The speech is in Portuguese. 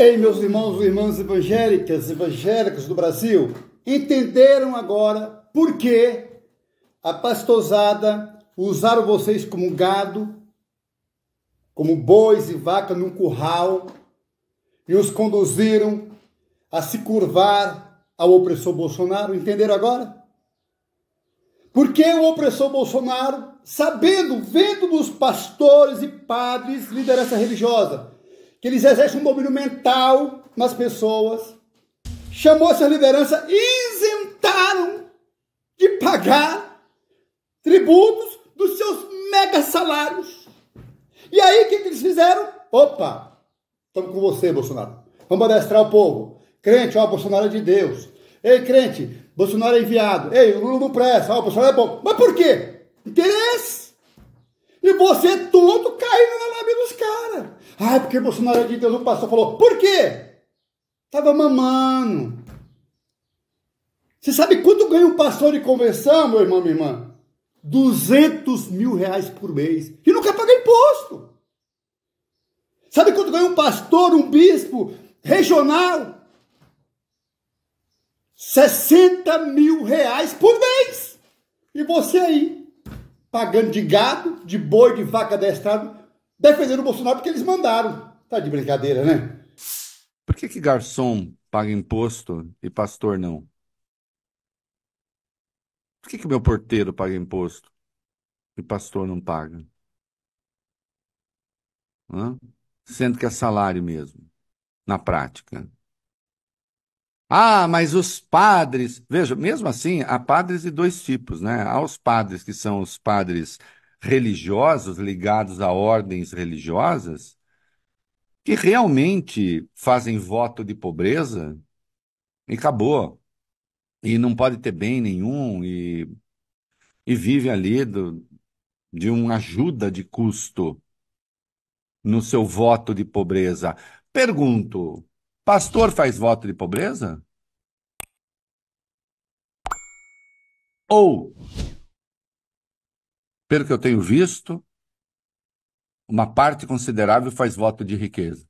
Ei, meus irmãos e irmãs evangélicas, evangélicos do Brasil, entenderam agora por que a pastosada usaram vocês como gado, como bois e vacas num curral, e os conduziram a se curvar ao opressor Bolsonaro? Entenderam agora? Porque o opressor Bolsonaro, sabendo, vendo dos pastores e padres liderança religiosa, que eles exercem um domínio mental nas pessoas. Chamou essa liderança e isentaram de pagar tributos dos seus mega salários. E aí, o que, eles fizeram? Opa, estamos com você, Bolsonaro. Vamos adestrar o povo. Crente, ó, Bolsonaro é de Deus. Ei, crente, Bolsonaro é enviado. Ei, o Lula não presta. Ó, Bolsonaro é bom. Mas por quê? Interesse. E você todo caindo na lábia dos caras. Ah, porque Bolsonaro é de Deus, o pastor falou. Por quê? Tava mamando. Você sabe quanto ganha um pastor de conversão, meu irmão, minha irmã? 200 mil reais por mês. E não quer pagar imposto. Sabe quanto ganha um pastor, um bispo regional? 60 mil reais por mês. E você aí, pagando de gado, de boi, de vaca adestrado, defendendo o Bolsonaro porque eles mandaram. Tá de brincadeira, né? Por que, que garçom paga imposto e pastor não? Por que, que meu porteiro paga imposto e pastor não paga? Hã? Sendo que é salário mesmo, na prática. Ah, mas os padres. Veja, mesmo assim, há padres de dois tipos, né? Há os padres que são os padres religiosos ligados a ordens religiosas que realmente fazem voto de pobreza e acabou. E não pode ter bem nenhum e, e vive ali do, de uma ajuda de custo no seu voto de pobreza. Pergunto, pastor faz voto de pobreza? Ou pelo que eu tenho visto, uma parte considerável faz voto de riqueza.